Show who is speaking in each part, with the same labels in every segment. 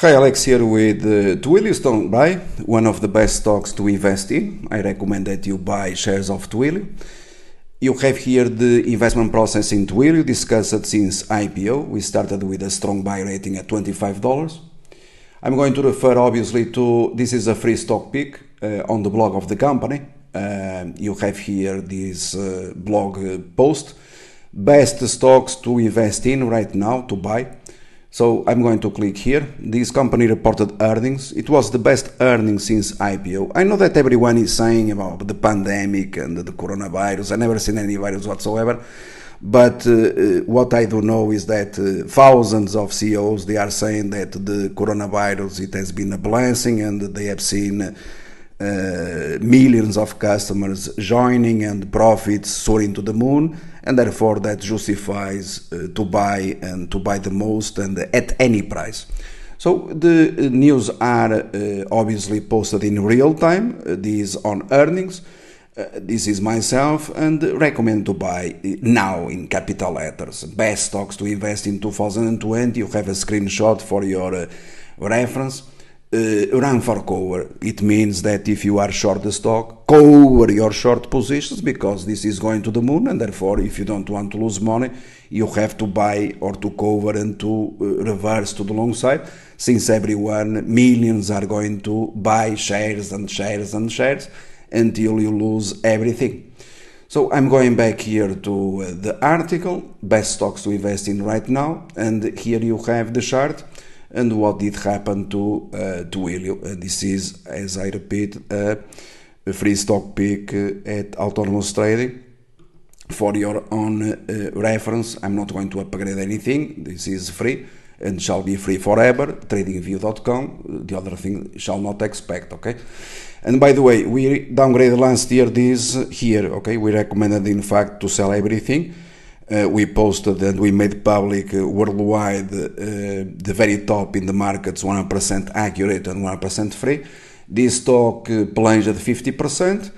Speaker 1: Hi, Alex here with uh, Twilio Stone Buy, one of the best stocks to invest in. I recommend that you buy shares of Twilio. You have here the investment process in Twilio discussed since IPO. We started with a strong buy rating at $25. I'm going to refer obviously to this is a free stock pick uh, on the blog of the company. Uh, you have here this uh, blog uh, post best stocks to invest in right now to buy so I'm going to click here. This company reported earnings. It was the best earnings since IPO. I know that everyone is saying about the pandemic and the coronavirus. I never seen any virus whatsoever. But uh, uh what I do know is that uh, thousands of CEOs they are saying that the coronavirus it has been a blessing and they have seen uh, millions of customers joining and profits soaring to the moon, and therefore that justifies uh, to buy and to buy the most and at any price. So the uh, news are uh, obviously posted in real time. These on earnings. Uh, this is myself and recommend to buy now in capital letters. Best stocks to invest in 2020. You have a screenshot for your uh, reference uh, run for cover. It means that if you are short the stock, cover your short positions because this is going to the moon, and therefore, if you don't want to lose money, you have to buy or to cover and to uh, reverse to the long side. Since everyone, millions are going to buy shares and shares and shares until you lose everything. So I'm going back here to eh, the article, best stocks to invest in right now, and here you have the chart and what did happen to uh, to Helio. Uh, this is, as I repeat, uh, a free stock pick uh, at Autonomous Trading. For your own uh, reference, I'm not going to upgrade anything. This is free and shall be free forever. TradingView.com. The other thing shall not expect. Okay. And by the way, we downgraded last year. This here. Okay. We recommended, in fact, to sell everything uh, we posted and we made public uh, worldwide uh, the very top in the markets 100% accurate and 100% free. This stock uh, plunged at 50%.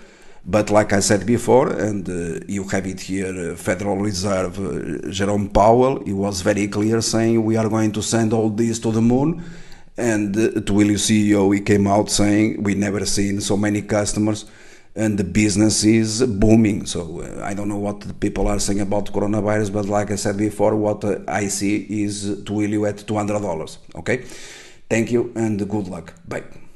Speaker 1: But like I said before, and uh, you have it here, uh, Federal Reserve uh, Jerome Powell, he was very clear saying we are going to send all this to the moon. And uh, to Willie CEO, he came out saying we never seen so many customers and the business is booming. So uh, I don't know what the people are saying about coronavirus, but like I said before, what uh, I see is to at $200. Okay? Thank you and good luck. Bye.